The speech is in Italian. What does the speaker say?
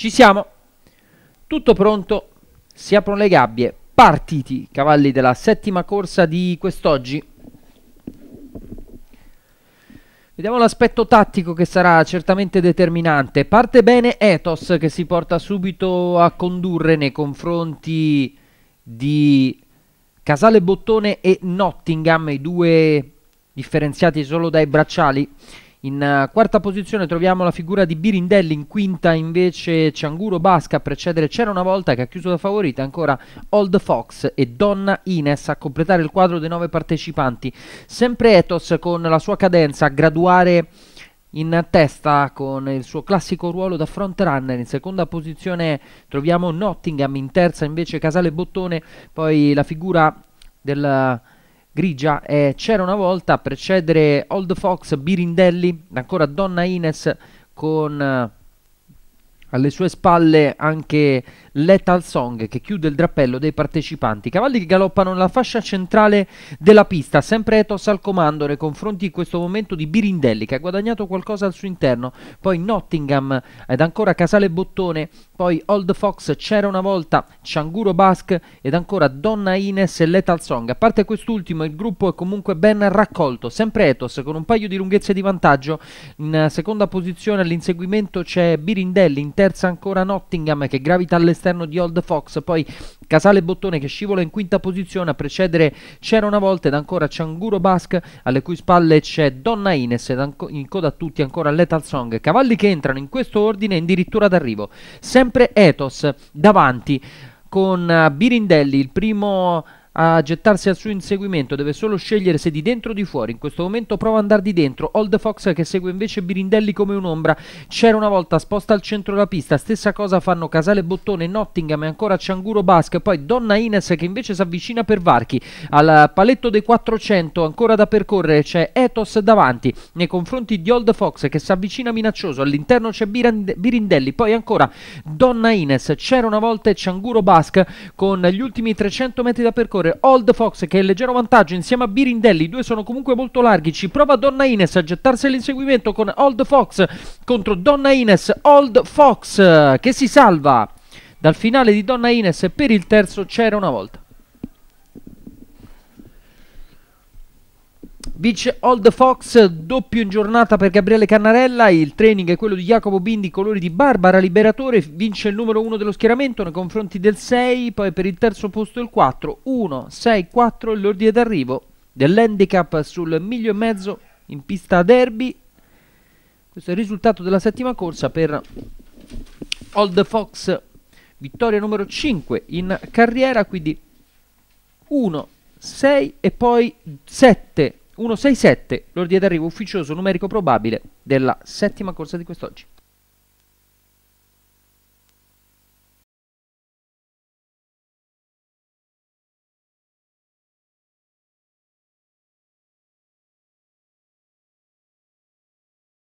Ci siamo. Tutto pronto. Si aprono le gabbie. Partiti, cavalli della settima corsa di quest'oggi. Vediamo l'aspetto tattico che sarà certamente determinante. Parte bene Ethos che si porta subito a condurre nei confronti di Casale Bottone e Nottingham, i due differenziati solo dai bracciali. In eh, quarta posizione troviamo la figura di Birindelli, in quinta invece Cianguro Basca a precedere C'era una volta che ha chiuso da favorita ancora Old Fox e Donna Ines a completare il quadro dei nove partecipanti. Sempre Ethos con la sua cadenza a graduare in testa con il suo classico ruolo da front runner, in seconda posizione troviamo Nottingham, in terza invece Casale Bottone, poi la figura del grigia e c'era una volta a precedere Old Fox Birindelli, ancora Donna Ines con eh, alle sue spalle anche Lethal Song che chiude il drappello dei partecipanti. Cavalli che galoppano nella fascia centrale della pista, sempre Etos al comando nei confronti in questo momento di Birindelli che ha guadagnato qualcosa al suo interno, poi Nottingham ed ancora Casale Bottone, poi Old Fox c'era una volta, Cianguro Basque ed ancora Donna Ines e Lethal Song. A parte quest'ultimo il gruppo è comunque ben raccolto, sempre Etos con un paio di lunghezze di vantaggio. In seconda posizione all'inseguimento c'è Birindelli in terza ancora Nottingham che gravita all'esterno di Old Fox, poi Casale Bottone che scivola in quinta posizione a precedere C'era una volta ed ancora Cianguro Basque, alle cui spalle c'è Donna Ines ed in coda a tutti ancora Lethal Song. Cavalli che entrano in questo ordine addirittura d'arrivo. Sempre Ethos davanti con eh, Birindelli, il primo a gettarsi al suo inseguimento, deve solo scegliere se di dentro o di fuori. In questo momento prova ad andare di dentro. Old Fox che segue invece Birindelli come un'ombra. C'era una volta, sposta al centro della pista. Stessa cosa fanno Casale Bottone, Nottingham e ancora Cianguro Basque. Poi Donna Ines che invece si avvicina per Varchi. Al paletto dei 400 ancora da percorrere c'è Ethos davanti nei confronti di Old Fox che si avvicina minaccioso. All'interno c'è Birindelli, poi ancora Donna Ines. C'era una volta e Cianguro Basque con gli ultimi 300 metri da percorrere scorrere Old Fox che è in leggero vantaggio insieme a Birindelli, i due sono comunque molto larghi, ci prova Donna Ines a gettarsi all'inseguimento con Old Fox contro Donna Ines, Old Fox che si salva dal finale di Donna Ines per il terzo c'era una volta. Beach Old Fox, doppio in giornata per Gabriele Cannarella, il training è quello di Jacopo Bindi, colori di Barbara Liberatore, vince il numero 1 dello schieramento nei confronti del 6, poi per il terzo posto il 4, 1, 6, 4 l'ordine d'arrivo dell'handicap sul miglio e mezzo in pista derby. Questo è il risultato della settima corsa per Old Fox, vittoria numero 5 in carriera, quindi 1, 6 e poi 7 167, l'ordine d'arrivo ufficioso numerico probabile della settima corsa di quest'oggi.